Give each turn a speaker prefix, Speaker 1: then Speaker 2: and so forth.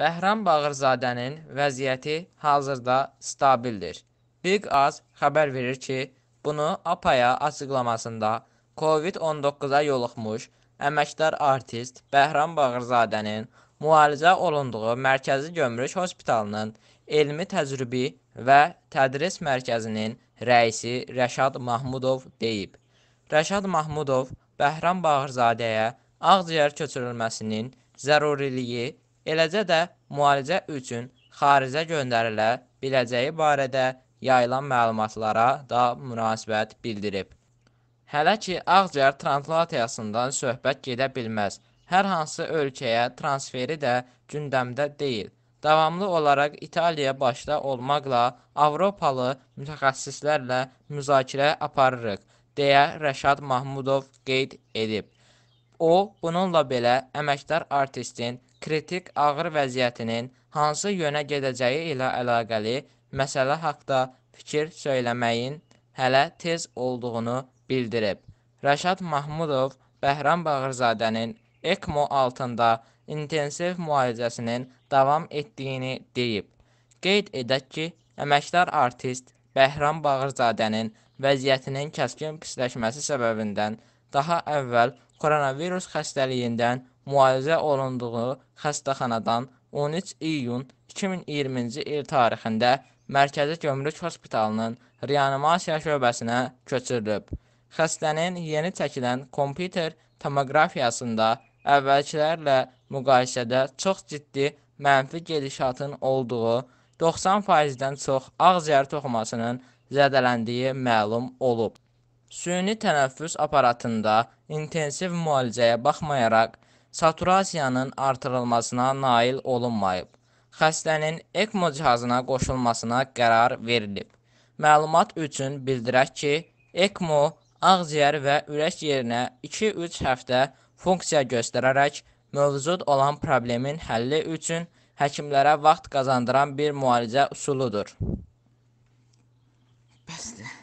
Speaker 1: Bəhram Bağırzadənin vəziyyəti hazırda stabildir. Big Az xəbər verir ki, bunu APA-ya açıqlamasında COVID-19-a yoluxmuş əməkdar artist Bəhram Bağırzadənin müalicə olunduğu Mərkəzi Gömrük Hospitalının elmi təcrübi və tədris mərkəzinin rəisi Rəşad Mahmudov deyib. Rəşad Mahmudov Bəhram Bağırzadəyə ağciyər köçürülməsinin zəruriliyi eləcə də müalicə üçün xaricə göndərilə biləcəyi barədə yayılan məlumatlara da münasibət bildirib. Hələ ki, ağciyər transplantasiyasından söhbət gedə bilməz. Hər hansı ölkəyə transferi də gündəmdə deyil. Davamlı olaraq İtaliya başda olmaqla Avropalı mütəxəssislərlə müzakirə aparırıq, deyə Rəşad Mahmudov qeyd edib. O, bununla belə əməkdar artistin kritik ağır vəziyyətinin hansı yönə gedəcəyi ilə əlaqəli məsələ haqda fikir söyləməyin hələ tez olduğunu bildirib. Rəşad Mahmudov Bəhram Bağırzadənin ECMO altında intensiv müalicəsinin davam etdiyini deyib. Qeyd edək ki, əməkdar artist Bəhram Bağırzadənin vəziyyətinin kəskin pisləşməsi səbəbindən daha əvvəl koronavirus xəstəliyindən müalicə olunduğu xəstəxanadan 13 iyun 2020-ci il tarixində Mərkəzi Gömrük Hospitalının reanimasiya şöbəsinə köçürülüb. Xəstənin yeni çəkilən kompüter tomoqrafiyasında əvvəlkilərlə müqayisədə çox ciddi mənfi gedişatın olduğu, 90%-dən çox ağciyər toxumasının zədələndiyi məlum olub. Süni tənəffüs aparatında intensiv müalicəyə baxmayaraq saturasiyanın artırılmasına nail olunmayıb. Xəstənin ECMO cihazına qoşulmasına qərar verilib. Məlumat üçün bildirək ki, ECMO ağciyər və ürək yerinə 2-3 həftə funksiya göstərərək mövcud olan problemin həlli üçün həkimlərə vaxt qazandıran bir müalicə üsuludur. Bəsdir.